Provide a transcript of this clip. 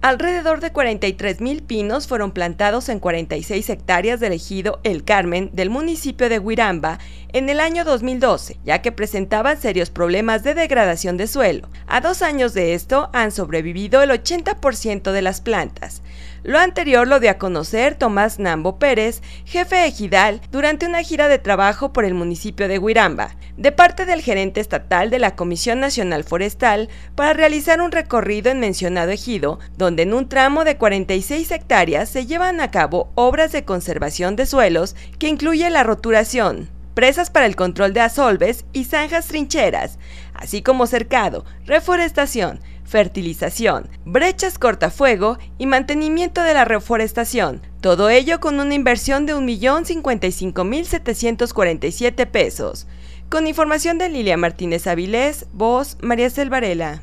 Alrededor de 43.000 pinos fueron plantados en 46 hectáreas del ejido El Carmen del municipio de Huiramba en el año 2012, ya que presentaban serios problemas de degradación de suelo. A dos años de esto han sobrevivido el 80% de las plantas. Lo anterior lo dio a conocer Tomás Nambo Pérez, jefe ejidal, durante una gira de trabajo por el municipio de Huiramba, de parte del gerente estatal de la Comisión Nacional Forestal, para realizar un recorrido en mencionado ejido, donde en un tramo de 46 hectáreas se llevan a cabo obras de conservación de suelos que incluye la roturación, presas para el control de asolves y zanjas trincheras, así como cercado, reforestación, fertilización, brechas cortafuego y mantenimiento de la reforestación, todo ello con una inversión de 1.055.747 pesos. Con información de Lilia Martínez Avilés, voz María Selvarela.